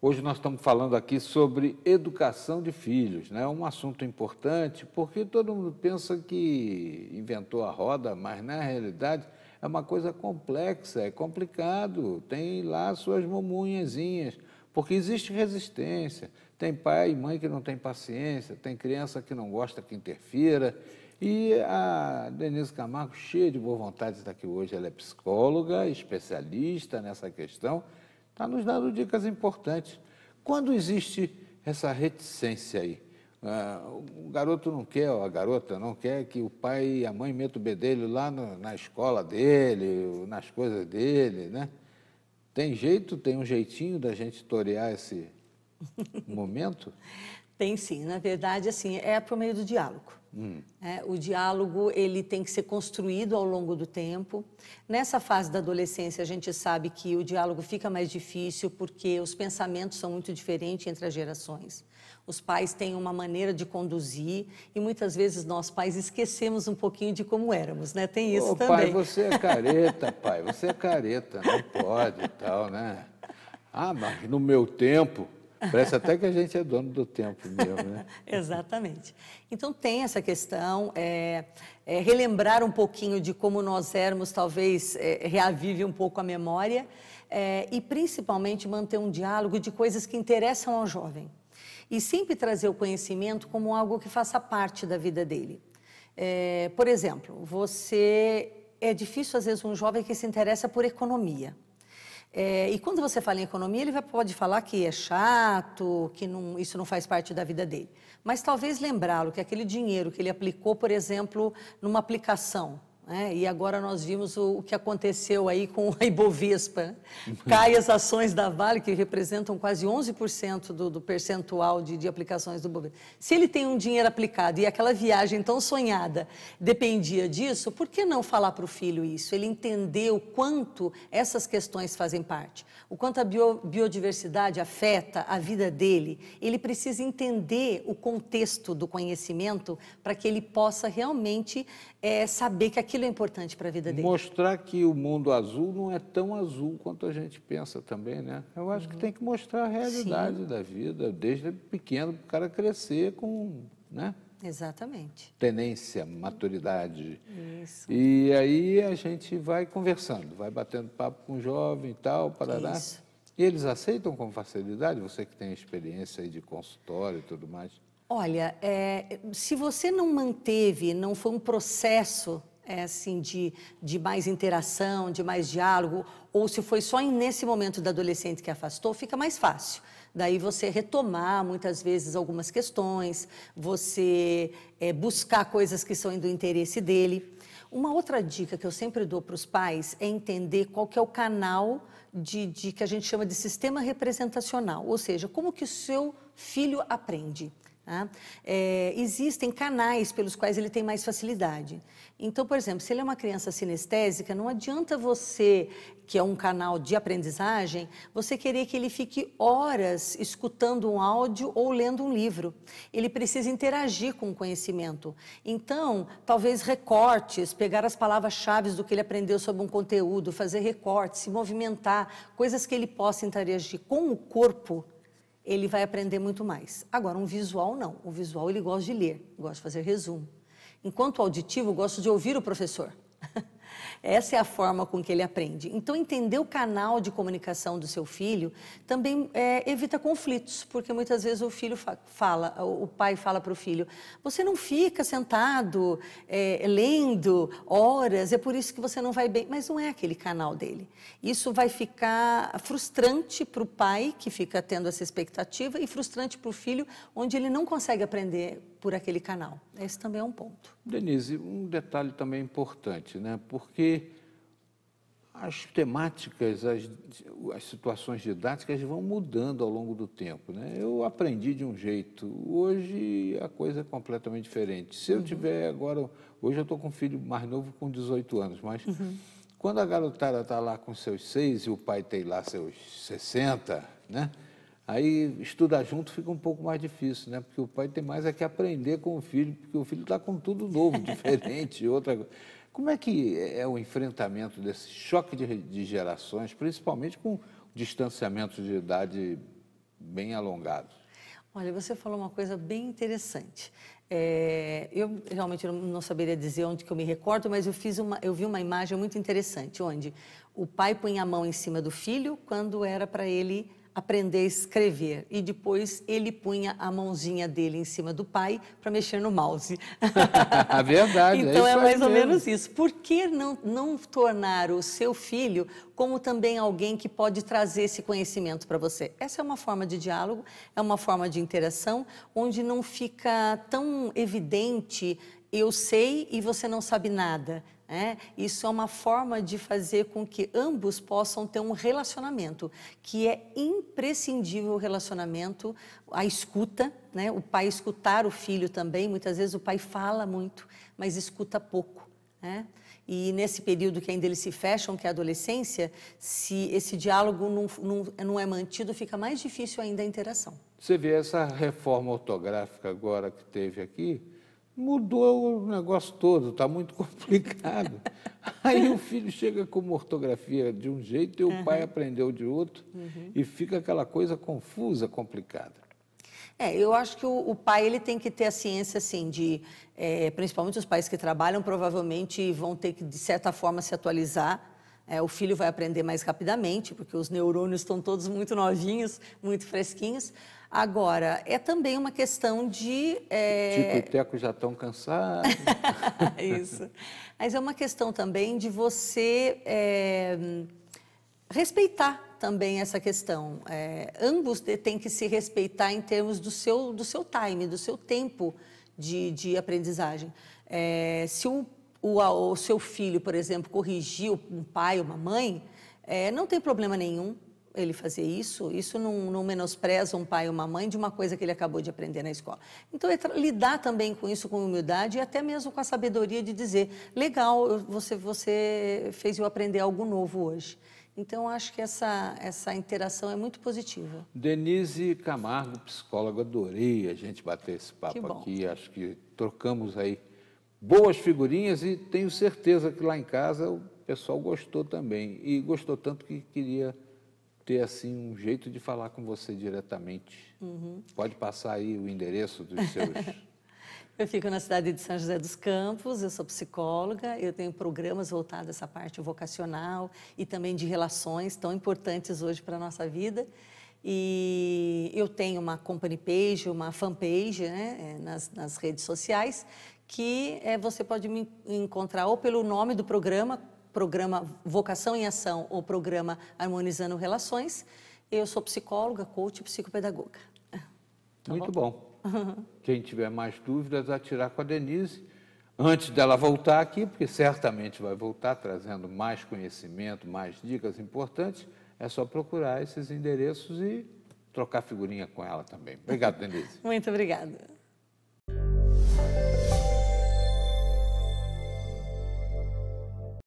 Hoje nós estamos falando aqui sobre educação de filhos, né? um assunto importante, porque todo mundo pensa que inventou a roda, mas na realidade é uma coisa complexa, é complicado, tem lá suas mamunhazinhas, porque existe resistência. Tem pai e mãe que não tem paciência, tem criança que não gosta que interfira. E a Denise Camargo, cheia de boa vontade, está aqui hoje. Ela é psicóloga, especialista nessa questão Está nos dando dicas importantes. Quando existe essa reticência aí? Uh, o garoto não quer, a garota não quer que o pai e a mãe metam o bedelho lá no, na escola dele, nas coisas dele, né? Tem jeito, tem um jeitinho da gente torear esse momento? Tem sim, na verdade, assim, é por meio do diálogo. Hum. É, o diálogo ele tem que ser construído ao longo do tempo. Nessa fase da adolescência, a gente sabe que o diálogo fica mais difícil porque os pensamentos são muito diferentes entre as gerações. Os pais têm uma maneira de conduzir e muitas vezes nós pais esquecemos um pouquinho de como éramos, né? Tem isso Ô, também. Pai, você é careta, pai, você é careta, não pode, tal, né? Ah, mas no meu tempo Parece até que a gente é dono do tempo mesmo, né? Exatamente. Então tem essa questão, é, é, relembrar um pouquinho de como nós éramos, talvez é, reavive um pouco a memória é, e principalmente manter um diálogo de coisas que interessam ao jovem e sempre trazer o conhecimento como algo que faça parte da vida dele. É, por exemplo, você é difícil às vezes um jovem que se interessa por economia. É, e quando você fala em economia, ele pode falar que é chato, que não, isso não faz parte da vida dele. Mas talvez lembrá-lo que aquele dinheiro que ele aplicou, por exemplo, numa aplicação, né? E agora nós vimos o, o, que aconteceu aí com a Ibovespa. Né? Cai as ações da Vale, que representam quase 11% do, do percentual de, de aplicações do Ibovespa. Se ele tem um dinheiro aplicado e aquela viagem tão sonhada dependia disso, por que não falar para o filho isso? Ele entendeu quanto essas questões fazem parte. O quanto a bio, biodiversidade afeta a vida dele. Ele precisa entender o contexto do conhecimento para que ele possa realmente é, saber que aquilo aquilo é importante para a vida dele. Mostrar que o mundo azul não é tão azul quanto a gente pensa também, né? Eu acho uhum. que tem que mostrar a realidade Sim. da vida, desde pequeno, para o cara crescer com, né? Exatamente. Tenência, maturidade. Isso. E aí a gente vai conversando, vai batendo papo com o jovem e tal, parará. Isso. E eles aceitam com facilidade, você que tem experiência aí de consultório e tudo mais? Olha, é, se você não manteve, não foi um processo é, assim, de, de mais interação, de mais diálogo, ou se foi só nesse momento da adolescente que afastou, fica mais fácil. Daí você retomar muitas vezes algumas questões, você é, buscar coisas que são do interesse dele. Uma outra dica que eu sempre dou para os pais é entender qual que é o canal de, de que a gente chama de sistema representacional, ou seja, como que o seu filho aprende. Tá? É, existem canais pelos quais ele tem mais facilidade. Então, por exemplo, se ele é uma criança sinestésica, não adianta você, que é um canal de aprendizagem, você querer que ele fique horas escutando um áudio ou lendo um livro. Ele precisa interagir com o conhecimento. Então, talvez recortes, pegar as palavras-chave do que ele aprendeu sobre um conteúdo, fazer recortes, se movimentar, coisas que ele possa interagir com o corpo ele vai aprender muito mais. Agora, um visual não. O visual ele gosta de ler, gosta de fazer resumo. Enquanto o auditivo, gosta de ouvir o professor. Essa é a forma com que ele aprende. Então, entender o canal de comunicação do seu filho também é, evita conflitos, porque muitas vezes o filho fa fala, o pai fala para o filho: você não fica sentado é, lendo horas, é por isso que você não vai bem. Mas não é aquele canal dele. Isso vai ficar frustrante para o pai, que fica tendo essa expectativa, e frustrante para o filho, onde ele não consegue aprender por aquele canal. Esse também é um ponto. Denise, um detalhe também importante, né? Por porque as temáticas, as, as situações didáticas vão mudando ao longo do tempo. Né? Eu aprendi de um jeito, hoje a coisa é completamente diferente. Se eu uhum. tiver agora, hoje eu estou com um filho mais novo com 18 anos, mas uhum. quando a garotada está lá com seus seis e o pai tem lá seus 60, né? Aí estudar junto fica um pouco mais difícil, né? Porque o pai tem mais é que aprender com o filho, porque o filho está com tudo novo, diferente, outra coisa. Como é que é o enfrentamento desse choque de, de gerações, principalmente com distanciamento de idade bem alongado? Olha, você falou uma coisa bem interessante. É, eu realmente não, saberia dizer onde que eu me recordo, mas eu, fiz uma, eu vi uma imagem muito interessante, onde o pai punha a mão em cima do filho quando era para ele aprender a escrever. E depois ele punha a mãozinha dele em cima do pai para mexer no mouse. É verdade. É então é, é mais ou menos isso. Por que não, não tornar o seu filho como também alguém que pode trazer esse conhecimento para você? Essa é uma forma de diálogo, é uma forma de interação onde não fica tão evidente eu sei e você não sabe nada. É, isso é uma forma de fazer com que ambos possam ter um relacionamento, que é imprescindível o relacionamento, a escuta, né? o pai escutar o filho também. Muitas vezes o pai fala muito, mas escuta pouco. Né? E nesse período que ainda eles se fecham, que é a adolescência, se esse diálogo não, não, não é mantido, fica mais difícil ainda a interação. Você vê essa reforma ortográfica agora que teve aqui, Mudou o negócio todo, está muito complicado. Aí o filho chega com uma ortografia de um jeito e o uhum. pai aprendeu de outro uhum. e fica aquela coisa confusa, complicada. É, eu acho que o, o, pai ele tem que ter a ciência assim de, é, principalmente os pais que trabalham provavelmente vão ter que de certa forma se atualizar. É, o filho vai aprender mais rapidamente porque os neurônios estão todos muito novinhos, muito fresquinhos. Agora, é também uma questão de. É... Tico Teco já estão cansados. Isso. Mas é uma questão também de você é, respeitar também essa questão. É, ambos têm que se respeitar em termos do seu, do seu time, do seu tempo de, de aprendizagem. É, se o, o, o seu filho, por exemplo, corrigir um pai ou uma mãe, é, não tem problema nenhum ele fazer isso, isso não, não, menospreza um pai ou uma mãe de uma coisa que ele acabou de aprender na escola. Então, é lidar também com isso com humildade e até mesmo com a sabedoria de dizer: legal, você, você fez eu aprender algo novo hoje. Então, acho que essa, essa interação é muito positiva. Denise Camargo, psicóloga, adorei a gente bater esse papo aqui. Acho que trocamos aí boas figurinhas e tenho certeza que lá em casa o pessoal gostou também. E gostou tanto que queria ter assim um jeito de falar com você diretamente. Uhum. Pode passar aí o endereço dos seus. eu fico na cidade de São José dos Campos, eu sou psicóloga, eu tenho programas voltados a essa parte vocacional e também de relações tão importantes hoje para a nossa vida. E eu tenho uma company page, uma page, né, é, nas, nas redes sociais, que é, você pode me encontrar ou pelo nome do programa, programa Vocação em Ação ou programa Harmonizando Relações. Eu sou psicóloga, coach e psicopedagoga. Tá Muito bom. bom. Quem tiver mais dúvidas, atirar com a Denise antes dela voltar aqui, porque certamente vai voltar trazendo mais conhecimento, mais dicas importantes. É só procurar esses endereços e trocar figurinha com ela também. Obrigado, Denise. Muito obrigada.